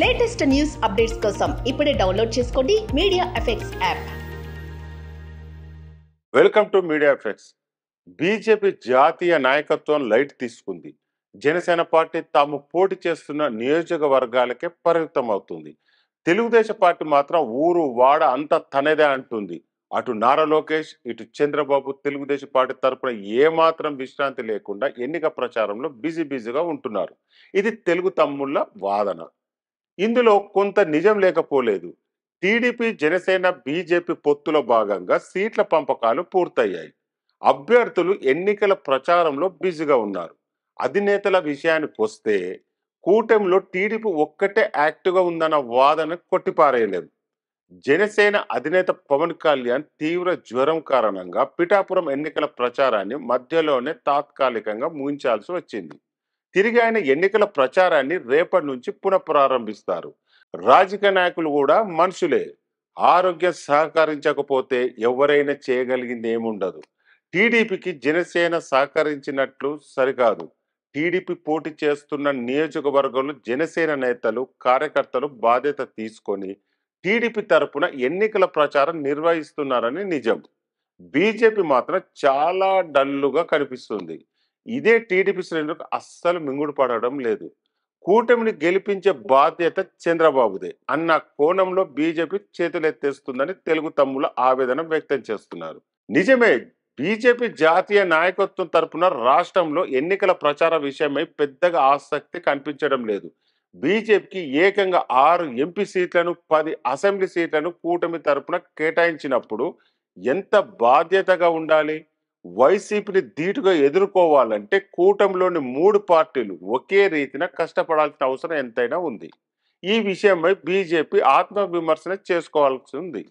latest news updates కోసం ఇప్పుడే download చేసుకోండి media effects app welcome to media effects BJP జాతీయ నాయకత్వం లైట్ తీసుకుంది జనసేన పార్టీ తాము పోటీ చేస్తున్న నియోజకవర్గాలకే పరిమితం అవుతుంది తెలుగుదేశం పార్టీ మాత్రం ఊరు వాడ అంత తనదే అంటుంది అటు నారా లోకేష్ ఇటు చంద్రబాబు తెలుగుదేశం పార్టీ తరఫున ఏమాత్రం విశ్రాంతి లేకుండా ఎన్నిక ప్రచారంలో బిజీ బిజీగా ఉంటున్నారు ఇది తెలుగు తమ్ముళ్ళ వాదన ఇందులో కొంత నిజం లేకపోలేదు టీడీపీ జనసేన బీజేపీ పొత్తులో భాగంగా సీట్ల పంపకాలు పూర్తయ్యాయి అభ్యర్థులు ఎన్నికల ప్రచారంలో బిజీగా ఉన్నారు అధినేతల విషయానికి వస్తే కూటమిలో టీడీపీ ఒక్కటే యాక్టివ్గా ఉందన్న వాదన కొట్టిపారేయలేదు జనసేన అధినేత పవన్ కళ్యాణ్ తీవ్ర జ్వరం కారణంగా పిఠాపురం ఎన్నికల ప్రచారాన్ని మధ్యలోనే తాత్కాలికంగా ముగించాల్సి వచ్చింది తిరిగి ఆయన ఎన్నికల ప్రచారాన్ని రేపటి నుంచి పునఃప్రారంభిస్తారు రాజకీయ నాయకులు కూడా మనుషులే ఆరోగ్యం సహకరించకపోతే ఎవరైనా చేయగలిగింది ఏముండదు టీడీపీకి జనసేన సహకరించినట్లు సరికాదు టీడీపీ పోటీ చేస్తున్న నియోజకవర్గంలో జనసేన నేతలు కార్యకర్తలు బాధ్యత తీసుకొని టీడీపీ తరపున ఎన్నికల ప్రచారం నిర్వహిస్తున్నారని నిజం బీజేపీ మాత్రం చాలా డల్లుగా కనిపిస్తుంది ఇదే టీడీపీ శ్రేణులకు అస్సలు మింగుడు పడడం లేదు కూటమిని గెలిపించే బాధ్యత చంద్రబాబుదే అన్న కోణంలో బీజేపీ చేతులెత్తేస్తుందని తెలుగు తమ్ముల ఆవేదన వ్యక్తం చేస్తున్నారు నిజమే బీజేపీ జాతీయ నాయకత్వం తరపున రాష్ట్రంలో ఎన్నికల ప్రచార విషయమై పెద్దగా ఆసక్తి కనిపించడం లేదు బీజేపీకి ఏకంగా ఆరు ఎంపీ సీట్లను పది అసెంబ్లీ సీట్లను కూటమి తరపున కేటాయించినప్పుడు ఎంత బాధ్యతగా ఉండాలి వైసీపీని ధీటుగా ఎదుర్కోవాలంటే కూటమిలోని మూడు పార్టీలు ఒకే రీతిన కష్టపడాల్సిన అవసరం ఎంతైనా ఉంది ఈ విషయమై బీజేపీ ఆత్మవిమర్శన చేసుకోవాల్సి ఉంది